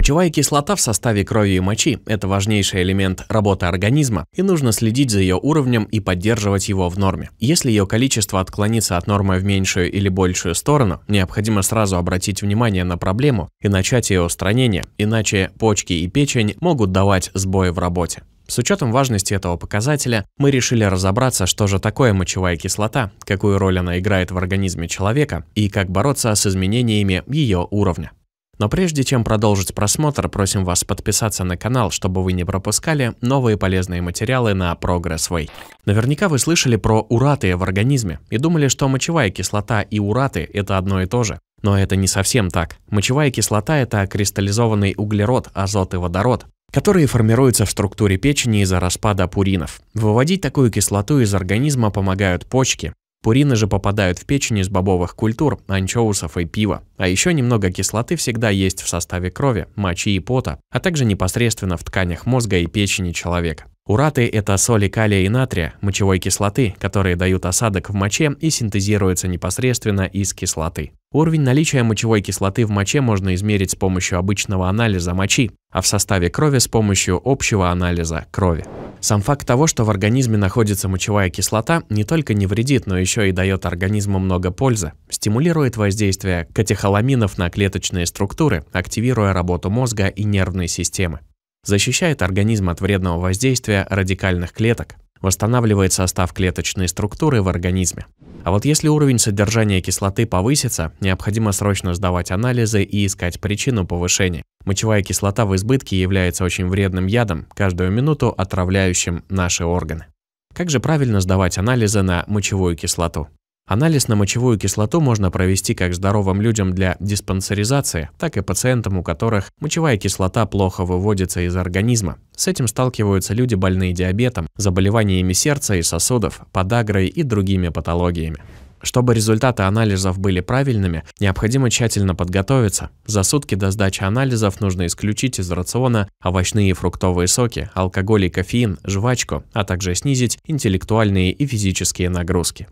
Мочевая кислота в составе крови и мочи – это важнейший элемент работы организма, и нужно следить за ее уровнем и поддерживать его в норме. Если ее количество отклонится от нормы в меньшую или большую сторону, необходимо сразу обратить внимание на проблему и начать ее устранение, иначе почки и печень могут давать сбои в работе. С учетом важности этого показателя, мы решили разобраться, что же такое мочевая кислота, какую роль она играет в организме человека и как бороться с изменениями ее уровня. Но прежде чем продолжить просмотр, просим вас подписаться на канал, чтобы вы не пропускали новые полезные материалы на Progress Way. Наверняка вы слышали про ураты в организме и думали, что мочевая кислота и ураты – это одно и то же. Но это не совсем так. Мочевая кислота – это кристаллизованный углерод, азот и водород, которые формируются в структуре печени из-за распада пуринов. Выводить такую кислоту из организма помогают почки, Пурины же попадают в печень из бобовых культур, анчоусов и пива. А еще немного кислоты всегда есть в составе крови, мочи и пота, а также непосредственно в тканях мозга и печени человека. Ураты – это соли калия и натрия, мочевой кислоты, которые дают осадок в моче и синтезируются непосредственно из кислоты. Уровень наличия мочевой кислоты в моче можно измерить с помощью обычного анализа мочи, а в составе крови с помощью общего анализа крови. Сам факт того, что в организме находится мочевая кислота, не только не вредит, но еще и дает организму много пользы, стимулирует воздействие катехоламинов на клеточные структуры, активируя работу мозга и нервной системы. Защищает организм от вредного воздействия радикальных клеток, восстанавливает состав клеточной структуры в организме. А вот если уровень содержания кислоты повысится, необходимо срочно сдавать анализы и искать причину повышения. Мочевая кислота в избытке является очень вредным ядом, каждую минуту отравляющим наши органы. Как же правильно сдавать анализы на мочевую кислоту? Анализ на мочевую кислоту можно провести как здоровым людям для диспансеризации, так и пациентам, у которых мочевая кислота плохо выводится из организма. С этим сталкиваются люди, больные диабетом, заболеваниями сердца и сосудов, подагрой и другими патологиями. Чтобы результаты анализов были правильными, необходимо тщательно подготовиться. За сутки до сдачи анализов нужно исключить из рациона овощные и фруктовые соки, алкоголь и кофеин, жвачку, а также снизить интеллектуальные и физические нагрузки.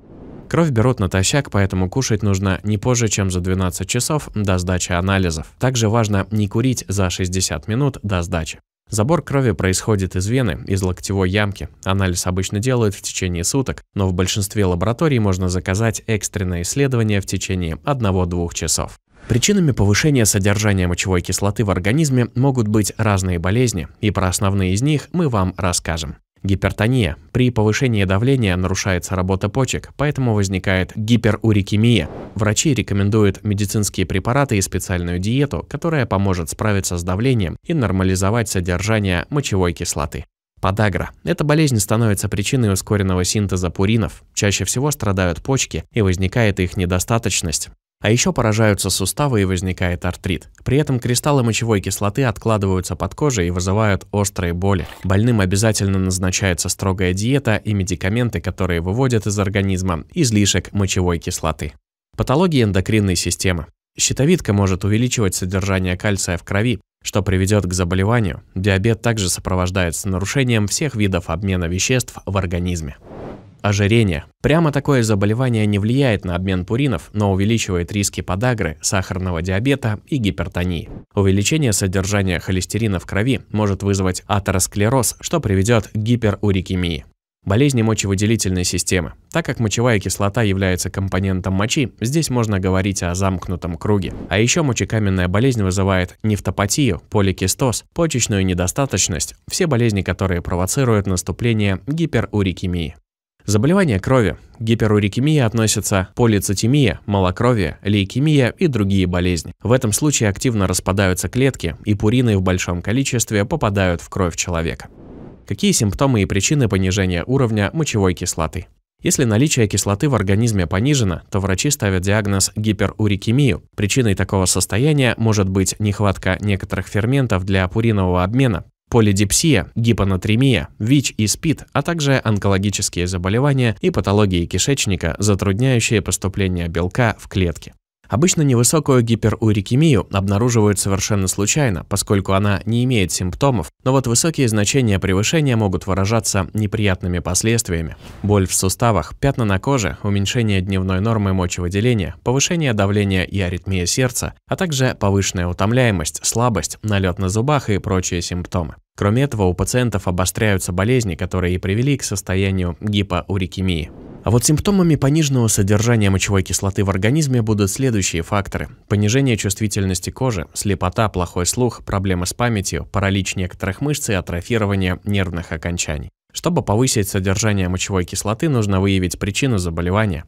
Кровь берут натощак, поэтому кушать нужно не позже, чем за 12 часов до сдачи анализов. Также важно не курить за 60 минут до сдачи. Забор крови происходит из вены, из локтевой ямки. Анализ обычно делают в течение суток, но в большинстве лабораторий можно заказать экстренное исследование в течение 1-2 часов. Причинами повышения содержания мочевой кислоты в организме могут быть разные болезни, и про основные из них мы вам расскажем. Гипертония. При повышении давления нарушается работа почек, поэтому возникает гиперурикемия. Врачи рекомендуют медицинские препараты и специальную диету, которая поможет справиться с давлением и нормализовать содержание мочевой кислоты. Подагра. Эта болезнь становится причиной ускоренного синтеза пуринов. Чаще всего страдают почки и возникает их недостаточность. А еще поражаются суставы и возникает артрит. При этом кристаллы мочевой кислоты откладываются под кожей и вызывают острые боли. Больным обязательно назначается строгая диета и медикаменты, которые выводят из организма излишек мочевой кислоты. Патологии эндокринной системы. Щитовидка может увеличивать содержание кальция в крови, что приведет к заболеванию. Диабет также сопровождается нарушением всех видов обмена веществ в организме ожирение. Прямо такое заболевание не влияет на обмен пуринов, но увеличивает риски подагры, сахарного диабета и гипертонии. Увеличение содержания холестерина в крови может вызвать атеросклероз, что приведет к гиперурикемии болезни мочевыделительной системы. Так как мочевая кислота является компонентом мочи, здесь можно говорить о замкнутом круге. А еще мочекаменная болезнь вызывает нефтопатию, поликистоз, почечную недостаточность, все болезни, которые провоцируют наступление гиперурикемии. Заболевания крови. гиперурикемия гиперурикемии относятся полицитемия, малокровие, лейкемия и другие болезни. В этом случае активно распадаются клетки, и пурины в большом количестве попадают в кровь человека. Какие симптомы и причины понижения уровня мочевой кислоты? Если наличие кислоты в организме понижено, то врачи ставят диагноз гиперурикемию. Причиной такого состояния может быть нехватка некоторых ферментов для пуринового обмена, Полидипсия, гипонатремия, ВИЧ и СПИД, а также онкологические заболевания и патологии кишечника, затрудняющие поступление белка в клетки. Обычно невысокую гиперурикемию обнаруживают совершенно случайно, поскольку она не имеет симптомов, но вот высокие значения превышения могут выражаться неприятными последствиями. Боль в суставах, пятна на коже, уменьшение дневной нормы мочевыделения, повышение давления и аритмия сердца, а также повышенная утомляемость, слабость, налет на зубах и прочие симптомы. Кроме этого, у пациентов обостряются болезни, которые и привели к состоянию гипоурикемии. А вот симптомами пониженного содержания мочевой кислоты в организме будут следующие факторы. Понижение чувствительности кожи, слепота, плохой слух, проблемы с памятью, паралич некоторых мышц и атрофирование нервных окончаний. Чтобы повысить содержание мочевой кислоты, нужно выявить причину заболевания.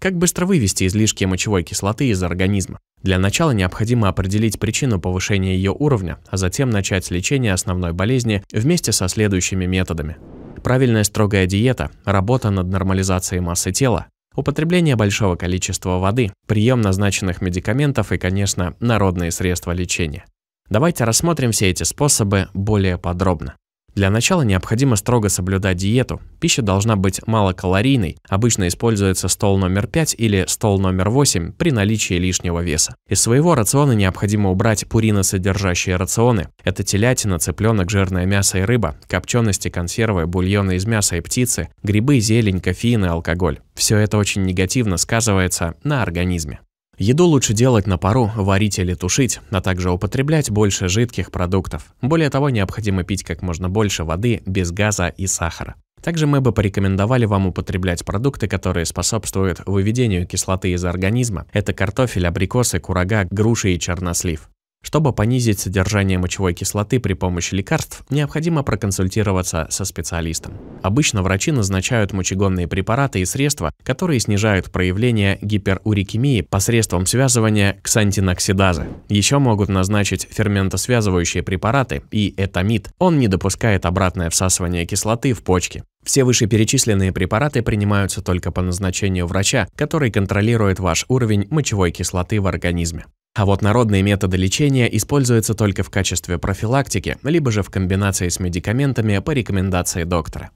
Как быстро вывести излишки мочевой кислоты из организма? Для начала необходимо определить причину повышения ее уровня, а затем начать лечение основной болезни вместе со следующими методами. Правильная строгая диета, работа над нормализацией массы тела, употребление большого количества воды, прием назначенных медикаментов и, конечно, народные средства лечения. Давайте рассмотрим все эти способы более подробно. Для начала необходимо строго соблюдать диету. Пища должна быть малокалорийной. Обычно используется стол номер 5 или стол номер 8 при наличии лишнего веса. Из своего рациона необходимо убрать пуриносодержащие рационы. Это телятина, цыпленок, жирное мясо и рыба, копчености, консервы, бульоны из мяса и птицы, грибы, зелень, кофеин и алкоголь. Все это очень негативно сказывается на организме. Еду лучше делать на пару, варить или тушить, а также употреблять больше жидких продуктов. Более того, необходимо пить как можно больше воды без газа и сахара. Также мы бы порекомендовали вам употреблять продукты, которые способствуют выведению кислоты из организма. Это картофель, абрикосы, курага, груши и чернослив. Чтобы понизить содержание мочевой кислоты при помощи лекарств, необходимо проконсультироваться со специалистом. Обычно врачи назначают мочегонные препараты и средства, которые снижают проявление гиперурикемии посредством связывания ксантиноксидазы. Еще могут назначить ферментосвязывающие препараты и этамид. Он не допускает обратное всасывание кислоты в почки. Все вышеперечисленные препараты принимаются только по назначению врача, который контролирует ваш уровень мочевой кислоты в организме. А вот народные методы лечения используются только в качестве профилактики, либо же в комбинации с медикаментами по рекомендации доктора.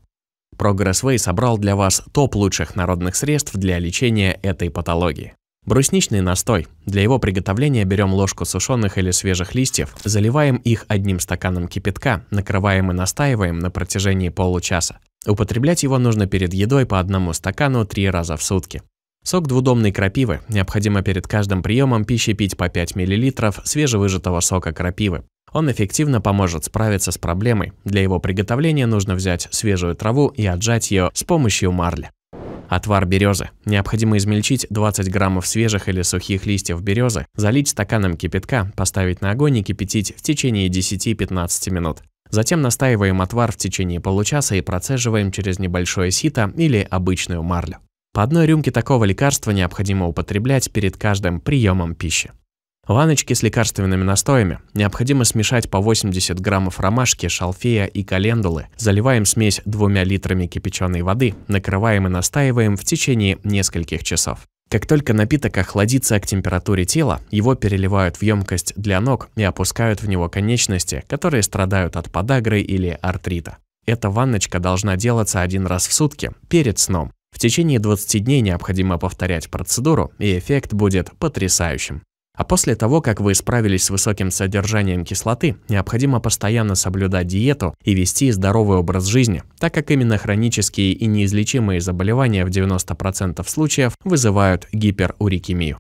Progress Way собрал для вас топ лучших народных средств для лечения этой патологии. Брусничный настой. Для его приготовления берем ложку сушеных или свежих листьев, заливаем их одним стаканом кипятка, накрываем и настаиваем на протяжении получаса. Употреблять его нужно перед едой по одному стакану три раза в сутки. Сок двудомной крапивы необходимо перед каждым приемом пищи пить по 5 мл свежевыжатого сока крапивы. Он эффективно поможет справиться с проблемой. Для его приготовления нужно взять свежую траву и отжать ее с помощью марли. Отвар березы. Необходимо измельчить 20 граммов свежих или сухих листьев березы, залить стаканом кипятка, поставить на огонь и кипятить в течение 10-15 минут. Затем настаиваем отвар в течение получаса и процеживаем через небольшое сито или обычную марлю. По одной рюмке такого лекарства необходимо употреблять перед каждым приемом пищи. Ваночки с лекарственными настоями необходимо смешать по 80 граммов ромашки, шалфея и календулы. Заливаем смесь двумя литрами кипяченой воды, накрываем и настаиваем в течение нескольких часов. Как только напиток охладится к температуре тела, его переливают в емкость для ног и опускают в него конечности, которые страдают от подагры или артрита. Эта ванночка должна делаться один раз в сутки, перед сном. В течение 20 дней необходимо повторять процедуру, и эффект будет потрясающим. А после того, как вы справились с высоким содержанием кислоты, необходимо постоянно соблюдать диету и вести здоровый образ жизни, так как именно хронические и неизлечимые заболевания в 90% случаев вызывают гиперурикемию.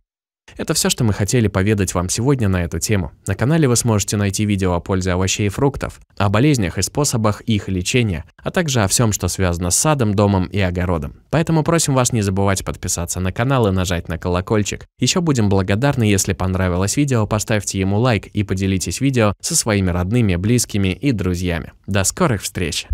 Это все, что мы хотели поведать вам сегодня на эту тему. На канале вы сможете найти видео о пользе овощей и фруктов, о болезнях и способах их лечения, а также о всем, что связано с садом, домом и огородом. Поэтому просим вас не забывать подписаться на канал и нажать на колокольчик. Еще будем благодарны, если понравилось видео, поставьте ему лайк и поделитесь видео со своими родными, близкими и друзьями. До скорых встреч!